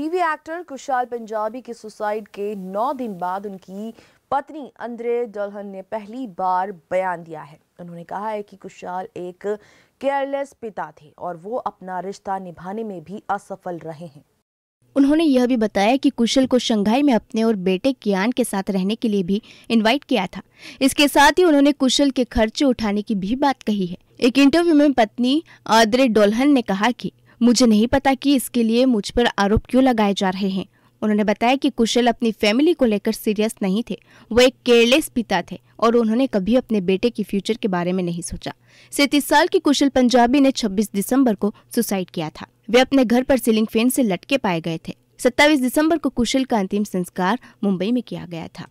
TV actor Kushal Punjabi के suicide के नौ दिन बाद उनकी पत्नी अंद्रे डोल्हन ने पहली बार बयान दिया है उन्होंने कहा है कि कुशाल एक केयरलेस पिता थे और वो अपना रिश्ता निभाने में भी असफल रहे हैं उन्होंने यह भी बताया कि कुशल को शंघाई में अपने और बेटे कियान के साथ रहने के लिए भी इनवाइट किया था इसके साथ ही उन्होंने कुशल के खर्चे उठाने की भी बात कही है एक इंटरव्यू में पत्नी आद्रे डोल्हन ने कहा कि मुझे नहीं पता कि इसके लिए मुझ पर आरोप क्यों लगाए जा रहे हैं उन्होंने बताया कि कुशल अपनी फैमिली को लेकर सीरियस नहीं थे वो एक केयरलेस पिता थे और उन्होंने कभी अपने बेटे की फ्यूचर के बारे में नहीं सोचा सैंतीस साल की कुशल पंजाबी ने 26 दिसंबर को सुसाइड किया था वे अपने घर पर सीलिंग फैन से लटके पाए गए थे 27 दिसंबर को कुशल का अंतिम संस्कार मुंबई में किया गया था